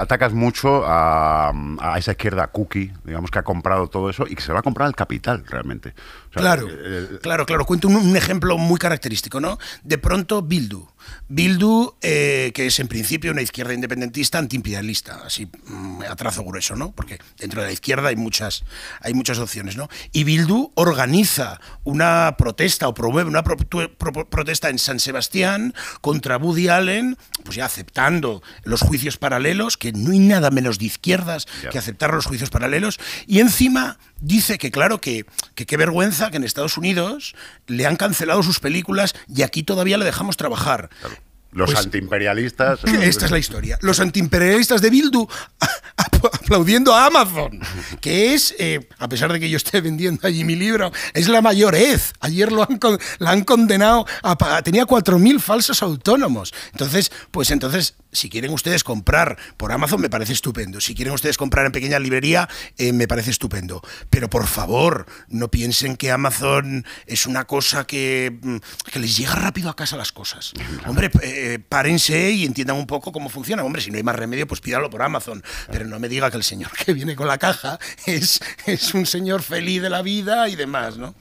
atacas mucho a, esa izquierda cookie, digamos, que ha comprado todo eso y que se va a comprar el capital realmente. claro, eh, eh, claro, claro. Cuento un, ejemplo muy característico, ¿no? De pronto, Bildu Bildu, eh, que es en principio una izquierda independentista antiimperialista, así mm, a trazo grueso, ¿no? Porque dentro de la izquierda hay muchas, hay muchas opciones, ¿no? Y Bildu organiza una protesta o promueve una protesta en San Sebastián contra Woody Allen, pues ya aceptando los juicios paralelos, que no hay nada menos de izquierdas que aceptar los juicios paralelos, y encima dice que claro, que, qué vergüenza que en Estados Unidos le han cancelado sus películas y aquí todavía le dejamos trabajar. Los pues, antiimperialistas. Esta es la historia. Los antiimperialistas de Bildu aplaudiendo a Amazon, que es, eh, a pesar de que yo esté vendiendo allí mi libro, es la mayorez. Ayer lo han, la han condenado a Tenía 4.000 falsos autónomos. Entonces, pues entonces si quieren ustedes comprar por Amazon, me parece estupendo. Si quieren ustedes comprar en pequeña librería, eh, me parece estupendo. Pero por favor, no piensen que Amazon es una cosa que, mm, les llega rápido a casa las cosas. Hombre, eh, eh, párense y entiendan un poco cómo funciona. Hombre, si no hay más remedio, pues pídalo por Amazon. Pero no me diga que el señor que viene con la caja es, es un señor feliz de la vida y demás, ¿no?